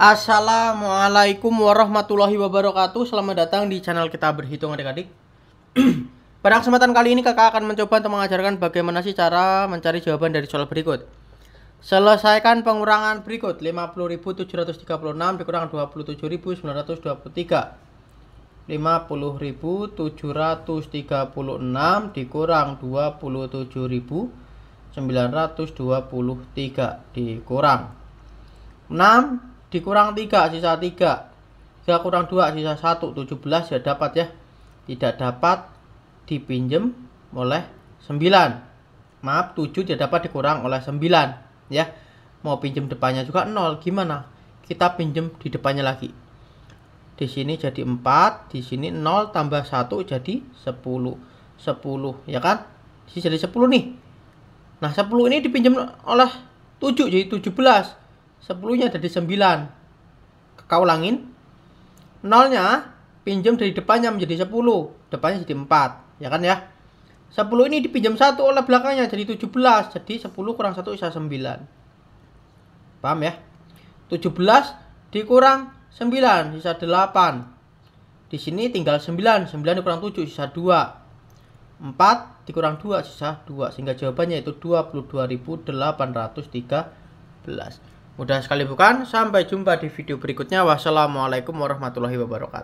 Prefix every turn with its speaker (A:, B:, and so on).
A: Assalamualaikum warahmatullahi wabarakatuh Selamat datang di channel kita berhitung adik-adik Pada kesempatan kali ini kakak akan mencoba untuk mengajarkan bagaimana sih cara mencari jawaban dari soal berikut Selesaikan pengurangan berikut 50.736 dikurang 27.923 50.736 dikurang 27.923 dikurang 6 dikurang 3 sisa 3 3 kurang 2 sisa 1 17 ya dapat ya tidak dapat dipinjam oleh 9 maaf 7 tidak dapat dikurang oleh 9 ya mau pinjam depannya juga 0 gimana kita pinjam di depannya lagi di sini jadi 4 di sini 0 tambah 1 jadi 10 10 ya kan di sini jadi 10 nih nah 10 ini dipinjam oleh 7 jadi 17 10-nya jadi 9. Kau ulangin. 0-nya pinjam dari depannya menjadi 10. Depannya jadi 4. Ya kan ya? 10 ini dipinjam 1 oleh belakangnya jadi 17. Jadi 10 kurang 1 bisa 9. Paham ya? 17 dikurang 9 sisa 8. Di sini tinggal 9. 9 dikurang 7 sisa 2. 4 dikurang 2 sisa 2 sehingga jawabannya itu 22.813. Mudah sekali bukan? Sampai jumpa di video berikutnya. Wassalamualaikum warahmatullahi wabarakatuh.